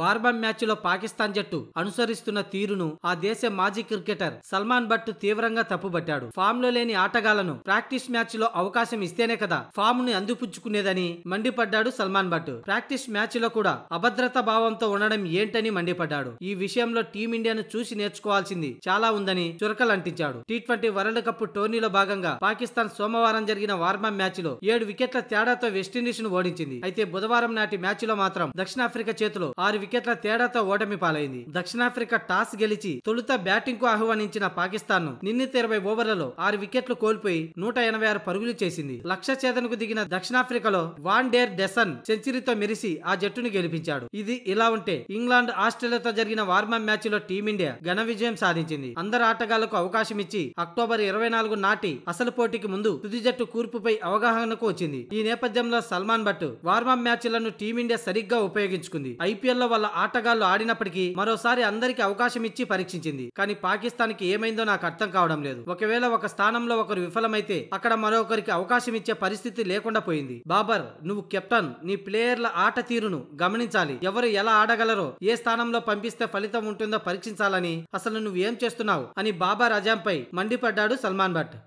match మ్యాచ్లో పాకిస్తాన్ జట్టు అనుసరిస్తున్న తీరును ఆ దేశ మాజీ క్రికెటర్ సల్మాన్ భట్ తీవ్రంగా తప్పుబట్టాడు ఫామ్ లో లేని ఆటగాళ్లను ప్రాక్టీస్ మ్యాచ్ లో అవకాశం ఇస్తేనే కదా ఫామ్ ను అందిపుచ్చుకునేదని మండిపడ్డాడు సల్మాన్ భట్ ప్రాక్టీస్ మ్యాచ్ లో కూడా అభద్రత భావంతో ఉండడం ఏంటని మండిపడ్డాడు ఈ విషయంలో టీమిండియాను చూసి నేర్చుకోవాల్సింది చాలా ఉందని చురకలంటించాడు టీ ట్వంటీ వరల్డ్ కప్ టోర్నీలో భాగంగా పాకిస్తాన్ సోమవారం జరిగిన వార్బమ్ మ్యాచ్ లో ఏడు వికెట్ల తేడాతో వెస్టిండీస్ ను ఓడించింది అయితే బుధవారం నాటి మ్యాచ్ లో మాత్రం దక్షిణాఫ్రికా చేతిలో ఆరు వికెట్ల తేడాతో ఓటమి పాలైంది దక్షిణాఫ్రికా టాస్ గెలిచి తొలుత బ్యాటింగ్ కు ఆహ్వానించిన పాకిస్తాన్ ను ఇరవై ఓవర్లలో ఆరు వికెట్లు కోల్పోయి నూట ఎనభై ఆరు పరుగులు చేసింది లక్ష ఛేదనకు దిగిన దక్షిణాఫ్రికాలో వాన్ డేర్ డెసన్ సెంచరీతో మెరిసి ఆ జట్టును గెలిపించాడు ఇది ఇలా ఉంటే ఇంగ్లాండ్ ఆస్ట్రేలియాతో జరిగిన వార్మప్ మ్యాచ్ లో టీమిండియా ఘన విజయం సాధించింది అందరు ఆటగాళ్లకు అవకాశం ఇచ్చి అక్టోబర్ ఇరవై నాలుగు నాటి అసలు పోటీకి ముందు తుది జట్టు కూర్పుపై అవగాహనకు వచ్చింది ఈ నేపథ్యంలో సల్మాన్ భట్ వార్మప్ మ్యాచ్లను టీమిండియా సరిగ్గా ఉపయోగించుకుంది లో వల్ల ఆటగాళ్లు ఆడినప్పటికీ మరోసారి అందరికీ అవకాశం ఇచ్చి పరీక్షించింది కానీ పాకిస్తాన్ కి ఏమైందో నాకు అర్థం కావడం లేదు ఒకవేళ ఒక స్థానంలో ఒకరు విఫలమైతే అక్కడ మరొకరికి అవకాశం ఇచ్చే పరిస్థితి లేకుండా పోయింది బాబర్ నువ్వు కెప్టెన్ నీ ప్లేయర్ల ఆట తీరును గమనించాలి ఎవరు ఎలా ఆడగలరో ఏ స్థానంలో పంపిస్తే ఫలితం ఉంటుందో పరీక్షించాలని అసలు నువ్వు ఏం చేస్తున్నావు అని బాబర్ అజాంపై మండిపడ్డాడు సల్మాన్ భట్